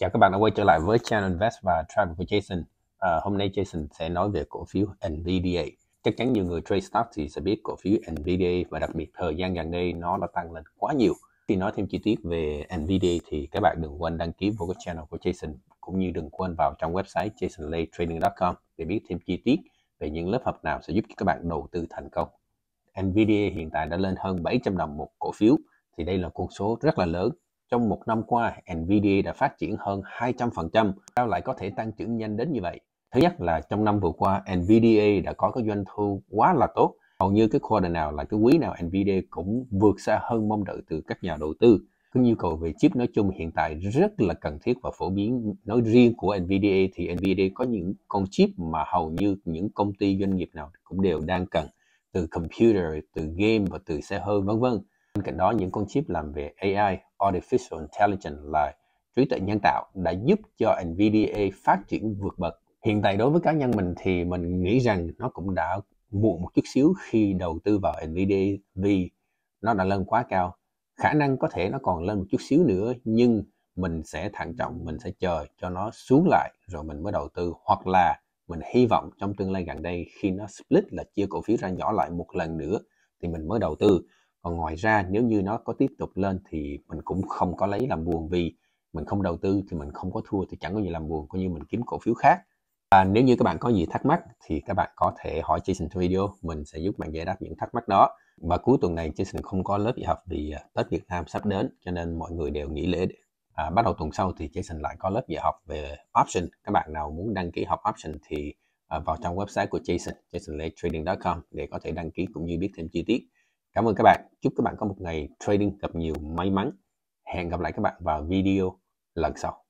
Chào các bạn đã quay trở lại với Channel Invest và Travel của Jason. À, hôm nay Jason sẽ nói về cổ phiếu NVDA. Chắc chắn nhiều người trade stock thì sẽ biết cổ phiếu NVDA và đặc biệt thời gian gần đây nó đã tăng lên quá nhiều. Khi nói thêm chi tiết về NVDA thì các bạn đừng quên đăng ký vào cái channel của Jason cũng như đừng quên vào trong website jasonlaytrading.com để biết thêm chi tiết về những lớp học nào sẽ giúp cho các bạn đầu tư thành công. NVDA hiện tại đã lên hơn 700 đồng một cổ phiếu thì đây là con số rất là lớn trong một năm qua, NVIDIA đã phát triển hơn 200%, sao lại có thể tăng trưởng nhanh đến như vậy? Thứ nhất là trong năm vừa qua, NVIDIA đã có cái doanh thu quá là tốt. Hầu như cái quarter nào là cái quý nào NVIDIA cũng vượt xa hơn mong đợi từ các nhà đầu tư. Cái nhu cầu về chip nói chung hiện tại rất là cần thiết và phổ biến. Nói riêng của NVIDIA thì NVIDIA có những con chip mà hầu như những công ty doanh nghiệp nào cũng đều đang cần từ computer, từ game và từ xe hơi vân vân. Bên cạnh đó, những con chip làm về AI, Artificial Intelligence là trí tuệ nhân tạo đã giúp cho Nvidia phát triển vượt bậc. Hiện tại đối với cá nhân mình thì mình nghĩ rằng nó cũng đã muộn một chút xíu khi đầu tư vào Nvidia vì nó đã lên quá cao. Khả năng có thể nó còn lên một chút xíu nữa nhưng mình sẽ thận trọng, mình sẽ chờ cho nó xuống lại rồi mình mới đầu tư hoặc là mình hy vọng trong tương lai gần đây khi nó split là chia cổ phiếu ra nhỏ lại một lần nữa thì mình mới đầu tư còn ngoài ra nếu như nó có tiếp tục lên thì mình cũng không có lấy làm buồn vì mình không đầu tư thì mình không có thua thì chẳng có gì làm buồn coi như mình kiếm cổ phiếu khác à, nếu như các bạn có gì thắc mắc thì các bạn có thể hỏi Jason trong video mình sẽ giúp bạn giải đáp những thắc mắc đó và cuối tuần này Jason không có lớp dạy học vì à, Tết Việt Nam sắp đến cho nên mọi người đều nghỉ lễ à, bắt đầu tuần sau thì Jason lại có lớp dạy học về option các bạn nào muốn đăng ký học option thì à, vào trong website của Jason jasonletrading.com để có thể đăng ký cũng như biết thêm chi tiết Cảm ơn các bạn. Chúc các bạn có một ngày trading gặp nhiều may mắn. Hẹn gặp lại các bạn vào video lần sau.